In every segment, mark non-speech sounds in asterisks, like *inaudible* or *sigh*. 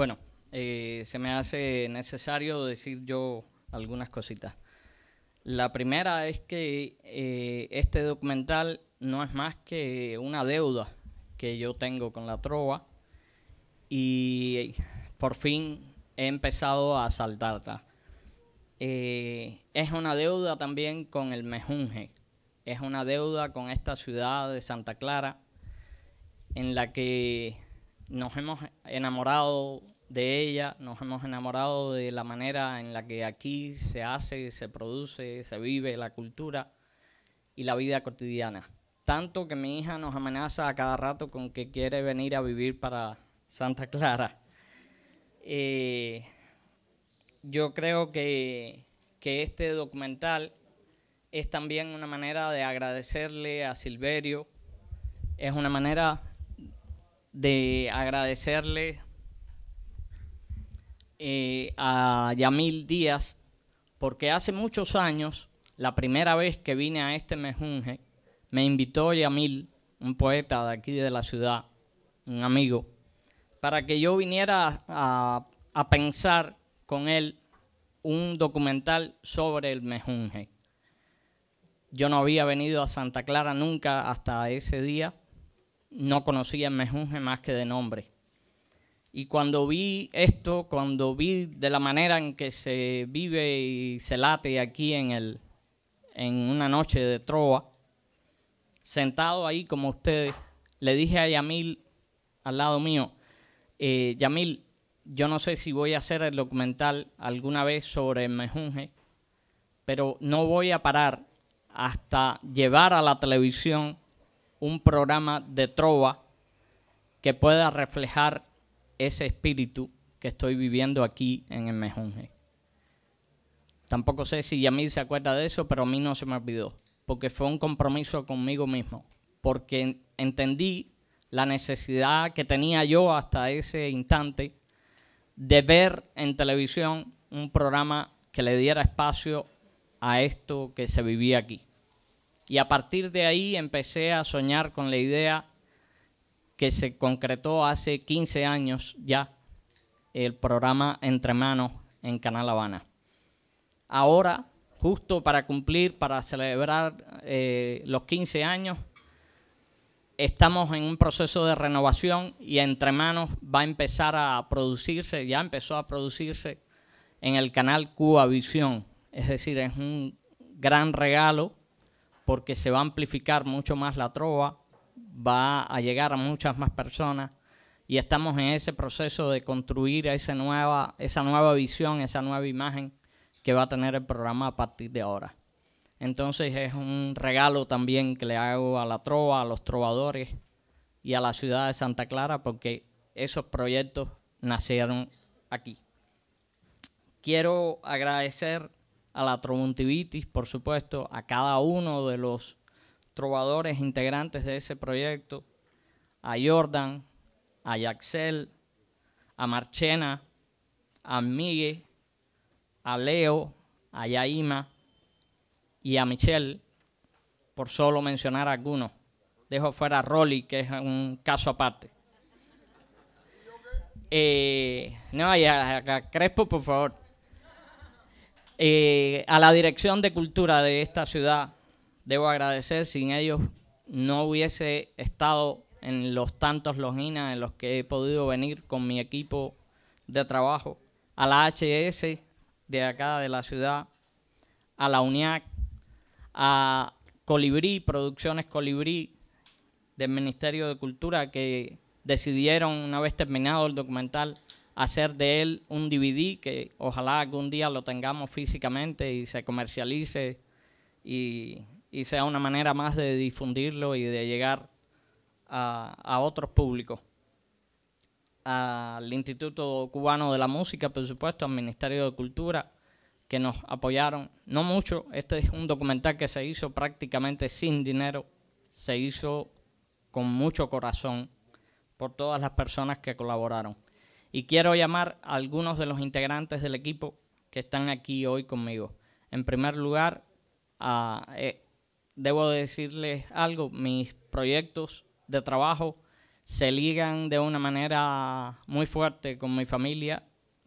Bueno, eh, se me hace necesario decir yo algunas cositas. La primera es que eh, este documental no es más que una deuda que yo tengo con la trova y por fin he empezado a saltarla. Eh, es una deuda también con el mejunje, es una deuda con esta ciudad de Santa Clara en la que nos hemos enamorado de ella, nos hemos enamorado de la manera en la que aquí se hace, se produce, se vive la cultura y la vida cotidiana. Tanto que mi hija nos amenaza a cada rato con que quiere venir a vivir para Santa Clara. Eh, yo creo que, que este documental es también una manera de agradecerle a Silverio, es una manera de agradecerle eh, a Yamil Díaz, porque hace muchos años, la primera vez que vine a este mejunje, me invitó Yamil, un poeta de aquí de la ciudad, un amigo, para que yo viniera a, a pensar con él un documental sobre el mejunje. Yo no había venido a Santa Clara nunca hasta ese día no conocía el mejunje más que de nombre. Y cuando vi esto, cuando vi de la manera en que se vive y se late aquí en, el, en una noche de Troa, sentado ahí como ustedes, le dije a Yamil al lado mío, eh, Yamil, yo no sé si voy a hacer el documental alguna vez sobre el mejunje, pero no voy a parar hasta llevar a la televisión un programa de trova que pueda reflejar ese espíritu que estoy viviendo aquí en el Mejonje. Tampoco sé si Yamil se acuerda de eso, pero a mí no se me olvidó, porque fue un compromiso conmigo mismo, porque entendí la necesidad que tenía yo hasta ese instante de ver en televisión un programa que le diera espacio a esto que se vivía aquí. Y a partir de ahí empecé a soñar con la idea que se concretó hace 15 años ya, el programa Entre Manos en Canal Habana. Ahora, justo para cumplir, para celebrar eh, los 15 años, estamos en un proceso de renovación y Entre Manos va a empezar a producirse, ya empezó a producirse en el canal Cuba Visión. Es decir, es un gran regalo porque se va a amplificar mucho más la trova, va a llegar a muchas más personas y estamos en ese proceso de construir esa nueva, esa nueva visión, esa nueva imagen que va a tener el programa a partir de ahora. Entonces es un regalo también que le hago a la trova, a los trovadores y a la ciudad de Santa Clara porque esos proyectos nacieron aquí. Quiero agradecer a la tromuntivitis, por supuesto, a cada uno de los trovadores integrantes de ese proyecto, a Jordan, a Yaxel, a Marchena, a Migue, a Leo, a Yaima y a Michelle, por solo mencionar algunos. Dejo fuera a Rolly, que es un caso aparte. Eh, no, Crespo, por favor. Eh, a la dirección de cultura de esta ciudad debo agradecer, sin ellos no hubiese estado en los tantos loginas en los que he podido venir con mi equipo de trabajo, a la HS de acá de la ciudad, a la UNIAC, a Colibrí, Producciones Colibrí del Ministerio de Cultura, que decidieron, una vez terminado el documental, hacer de él un DVD que ojalá algún día lo tengamos físicamente y se comercialice y, sea una manera más de difundirlo y de llegar a, a otros públicos. Al Instituto Cubano de la Música, por supuesto, al Ministerio de Cultura, que nos apoyaron. No mucho, este es un documental que se hizo prácticamente sin dinero, se hizo con mucho corazón por todas las personas que colaboraron y quiero llamar a algunos de los integrantes del equipo que están aquí hoy conmigo. En primer lugar, eh, debo decirles algo, mis proyectos de trabajo se ligan de una manera muy fuerte con mi familia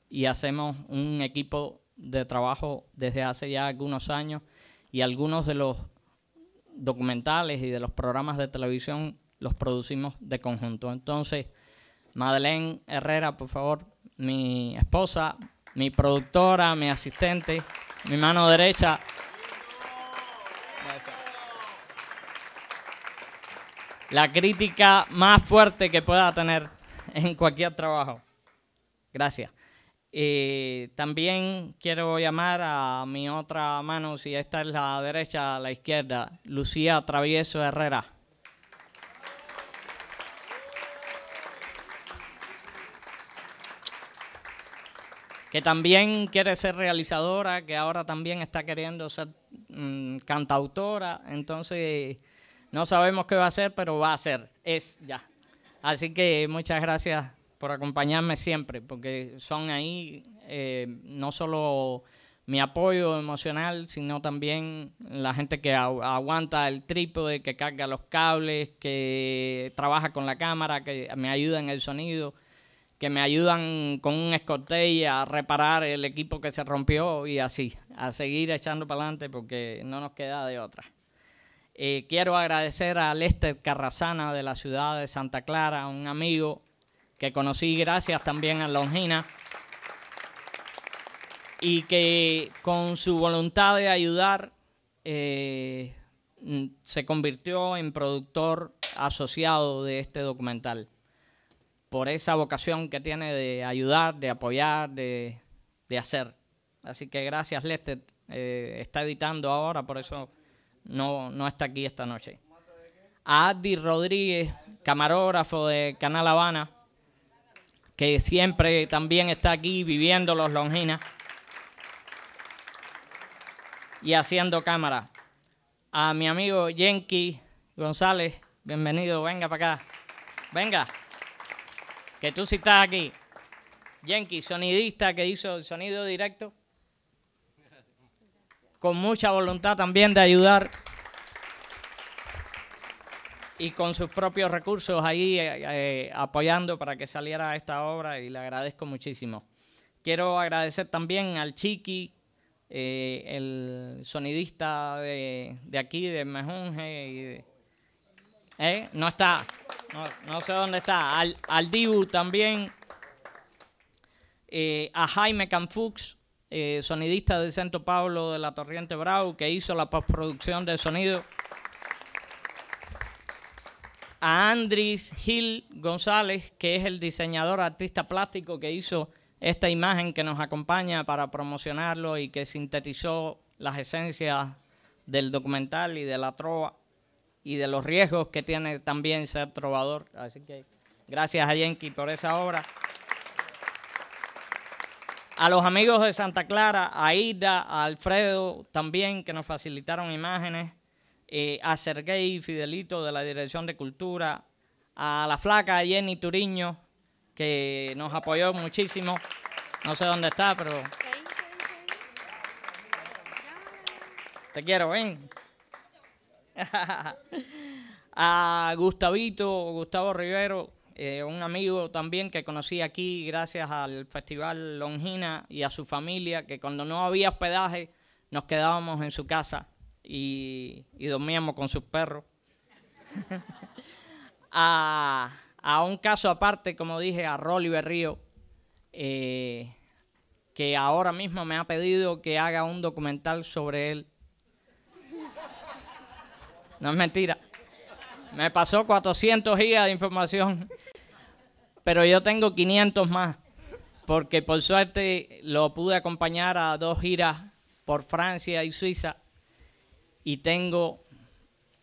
y hacemos un equipo de trabajo desde hace ya algunos años y algunos de los documentales y de los programas de televisión los producimos de conjunto. Entonces, Madeleine Herrera, por favor, mi esposa, mi productora, mi asistente, mi mano derecha. La crítica más fuerte que pueda tener en cualquier trabajo. Gracias. también quiero llamar a mi otra mano, si esta es la derecha, la izquierda, Lucía Travieso Herrera. que también quiere ser realizadora, que ahora también está queriendo ser mm, cantautora, entonces no sabemos qué va a hacer, pero va a ser, es ya. Así que muchas gracias por acompañarme siempre, porque son ahí eh, no solo mi apoyo emocional, sino también la gente que aguanta el trípode, que carga los cables, que trabaja con la cámara, que me ayuda en el sonido que me ayudan con un y a reparar el equipo que se rompió y así, a seguir echando para adelante porque no nos queda de otra. Eh, quiero agradecer a Lester Carrasana de la ciudad de Santa Clara, un amigo que conocí gracias también a Longina y que con su voluntad de ayudar eh, mm, se convirtió en productor asociado de este documental por esa vocación que tiene de ayudar, de apoyar, de, hacer. Así que gracias, Lester. Eh, está editando ahora, por eso no, no está aquí esta noche. A Adi Rodríguez, camarógrafo de Canal Habana, que siempre también está aquí viviendo los Longinas y haciendo cámara. A mi amigo Yenki González, bienvenido, venga para acá. Venga que tú si estás aquí. Yankee, sonidista que hizo el sonido directo. Con mucha voluntad también de ayudar. Y con sus propios recursos ahí eh, eh, apoyando para que saliera esta obra y le agradezco muchísimo. Quiero agradecer también al Chiqui, eh, el sonidista de, aquí, de Mejunge y de, ¿Eh? No está. No, sé dónde está. Al, al Dibu también. Eh, a Jaime Canfux, eh, sonidista de Santo Pablo de la Torriente Brau, que hizo la postproducción del sonido. A Andris Gil González, que es el diseñador artista plástico que hizo esta imagen que nos acompaña para promocionarlo y que sintetizó las esencias del documental y de la trova y de los riesgos que tiene también ser trovador. Así que gracias a Yenki por esa obra. A los amigos de Santa Clara, a Ida, a Alfredo también, que nos facilitaron imágenes, eh, a Sergey Fidelito de la Dirección de Cultura, a la flaca Jenny Turiño, que nos apoyó muchísimo. No sé dónde está, pero... Te quiero, ven. *laughs* a Gustavito, Gustavo Rivero, eh, un amigo también que conocí aquí gracias al Festival Longina y a su familia, que cuando no había hospedaje nos quedábamos en su casa y, dormíamos con sus perros. *laughs* a, un caso aparte, como dije, a Rolly Berrío, eh, que ahora mismo me ha pedido que haga un documental sobre él no es mentira. Me pasó 400 gigas de información. Pero yo tengo 500 más. Porque por suerte lo pude acompañar a dos giras por Francia y Suiza. Y tengo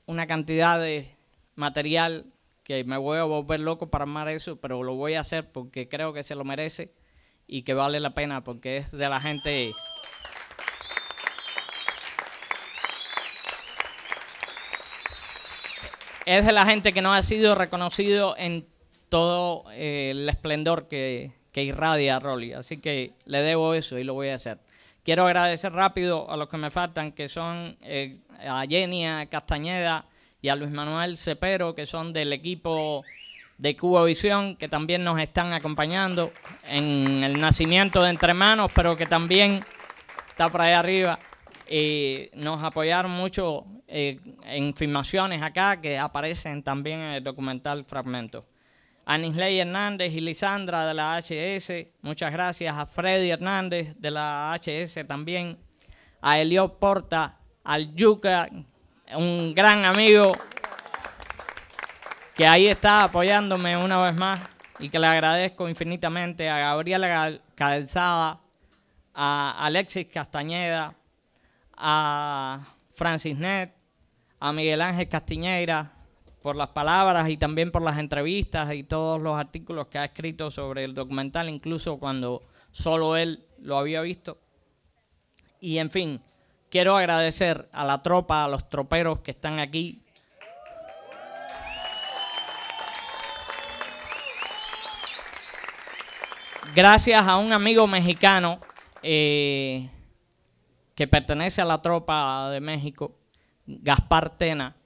una cantidad de material que me voy a volver loco para armar eso. Pero lo voy a hacer porque creo que se lo merece y que vale la pena porque es de la gente. es de la gente que no ha sido reconocido en todo eh, el esplendor que, irradia Rolly. Así que le debo eso y lo voy a hacer. Quiero agradecer rápido a los que me faltan, que son eh, a Jenny Castañeda y a Luis Manuel Cepero, que son del equipo de Cuba Visión, que también nos están acompañando en el nacimiento de Entre Manos, pero que también está por ahí arriba y nos apoyaron mucho eh, en filmaciones acá que aparecen también en el documental Fragmento. A Nisley Hernández y Lisandra de la HS, muchas gracias. A Freddy Hernández de la HS también. A Eliot Porta, al Yuka, un gran amigo que ahí está apoyándome una vez más y que le agradezco infinitamente. A Gabriela Calzada, a Alexis Castañeda, a Francis Net, a Miguel Ángel Castiñeira, por las palabras y también por las entrevistas y todos los artículos que ha escrito sobre el documental, incluso cuando solo él lo había visto. Y en fin, quiero agradecer a la tropa, a los troperos que están aquí. Gracias a un amigo mexicano. Eh, que pertenece a la tropa de México, Gaspar Tena,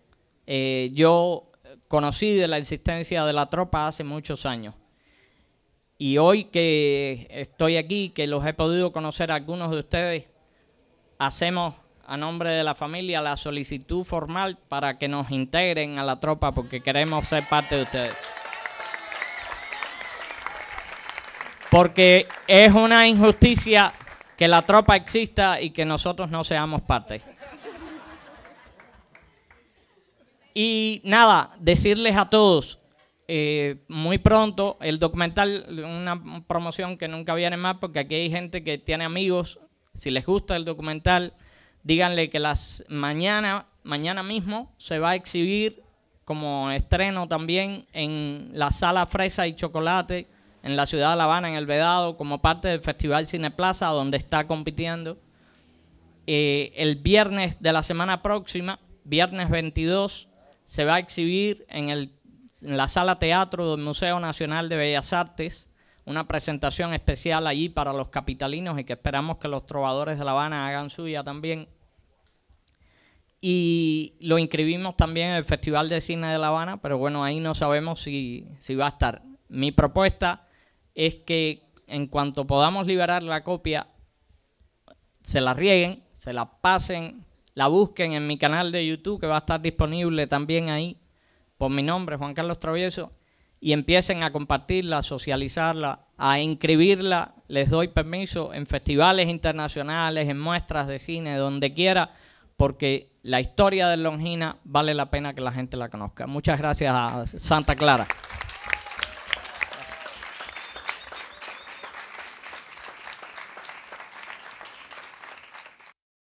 eh, yo conocí de la existencia de la tropa hace muchos años. Y hoy que estoy aquí, que los he podido conocer algunos de ustedes, hacemos a nombre de la familia la solicitud formal para que nos integren a la tropa porque queremos ser parte de ustedes. Porque es una injusticia que la tropa exista y que nosotros no seamos parte. Y nada, decirles a todos, eh, muy pronto el documental, una promoción que nunca viene más, porque aquí hay gente que tiene amigos, si les gusta el documental, díganle que las mañana, mañana mismo se va a exhibir como estreno también en la sala Fresa y Chocolate en la ciudad de La Habana, en El Vedado, como parte del Festival Cine Plaza, donde está compitiendo. Eh, el viernes de la semana próxima, viernes 22, se va a exhibir en, el, la sala teatro del Museo Nacional de Bellas Artes una presentación especial allí para los capitalinos y que esperamos que los trovadores de La Habana hagan suya también. Y lo inscribimos también en el Festival de Cine de La Habana, pero bueno, ahí no sabemos si, si va a estar. Mi propuesta es que en cuanto podamos liberar la copia, se la rieguen, se la pasen, la busquen en mi canal de YouTube, que va a estar disponible también ahí, por mi nombre, Juan Carlos Travieso, y empiecen a compartirla, a socializarla, a inscribirla. Les doy permiso en festivales internacionales, en muestras de cine, donde quiera, porque la historia de Longina vale la pena que la gente la conozca. Muchas gracias a Santa Clara.